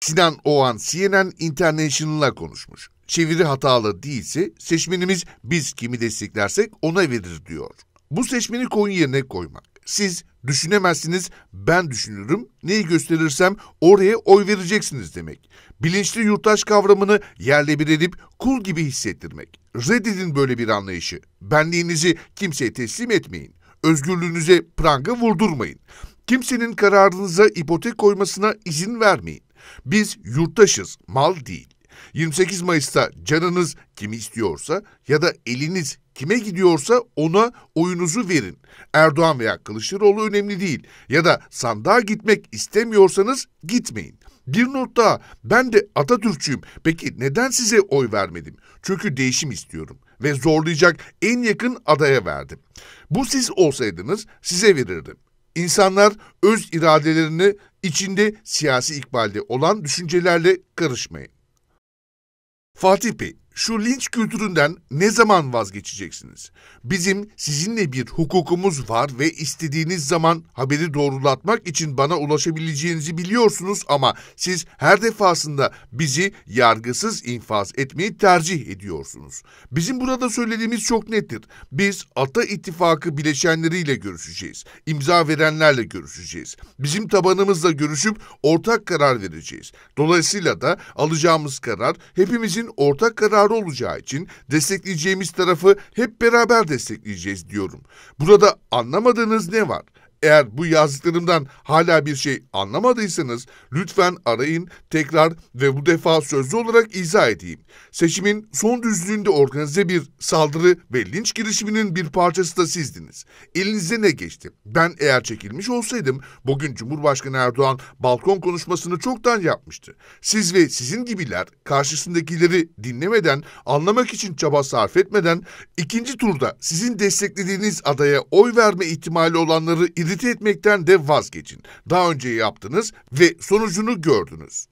Sinan Oğan CNN International'a konuşmuş. Çeviri hatalı değilse seçmenimiz biz kimi desteklersek ona verir diyor. Bu seçmeni koyun yerine koymak. Siz düşünemezsiniz, ben düşünürüm, neyi gösterirsem oraya oy vereceksiniz demek. Bilinçli yurttaş kavramını yerle bir edip kul gibi hissettirmek. Reddedin böyle bir anlayışı. Benliğinizi kimseye teslim etmeyin. Özgürlüğünüze pranga vurdurmayın. Kimsenin kararınıza ipotek koymasına izin vermeyin. Biz yurttaşız, mal değil. 28 Mayıs'ta canınız kimi istiyorsa ya da eliniz kime gidiyorsa ona oyunuzu verin. Erdoğan veya Kılıçdaroğlu önemli değil. Ya da sandığa gitmek istemiyorsanız gitmeyin. Bir not daha. Ben de Atatürkçüyüm. Peki neden size oy vermedim? Çünkü değişim istiyorum ve zorlayacak en yakın adaya verdim. Bu siz olsaydınız size verirdim. İnsanlar öz iradelerini içinde siyasi ikbalde olan düşüncelerle karışmayın. Fatih Bey, şu linç kültüründen ne zaman vazgeçeceksiniz? Bizim sizinle bir hukukumuz var ve istediğiniz zaman haberi doğrulatmak için bana ulaşabileceğinizi biliyorsunuz ama siz her defasında bizi yargısız infaz etmeyi tercih ediyorsunuz. Bizim burada söylediğimiz çok nettir. Biz Ata İttifakı bileşenleriyle görüşeceğiz. İmza verenlerle görüşeceğiz. Bizim tabanımızla görüşüp ortak karar vereceğiz. Dolayısıyla da alacağımız karar hepimizin ortak kararı kararı olacağı için destekleyeceğimiz tarafı hep beraber destekleyeceğiz diyorum. Burada anlamadığınız ne var? Eğer bu yazdıklarımdan hala bir şey anlamadıysanız lütfen arayın tekrar ve bu defa sözlü olarak izah edeyim. Seçimin son düzlüğünde organize bir saldırı ve linç girişiminin bir parçası da sizdiniz. Elinize ne geçti? Ben eğer çekilmiş olsaydım bugün Cumhurbaşkanı Erdoğan balkon konuşmasını çoktan yapmıştı. Siz ve sizin gibiler karşısındakileri dinlemeden, anlamak için çaba sarf etmeden ikinci turda sizin desteklediğiniz adaya oy verme ihtimali olanları iri Kredi etmekten de vazgeçin. Daha önce yaptınız ve sonucunu gördünüz.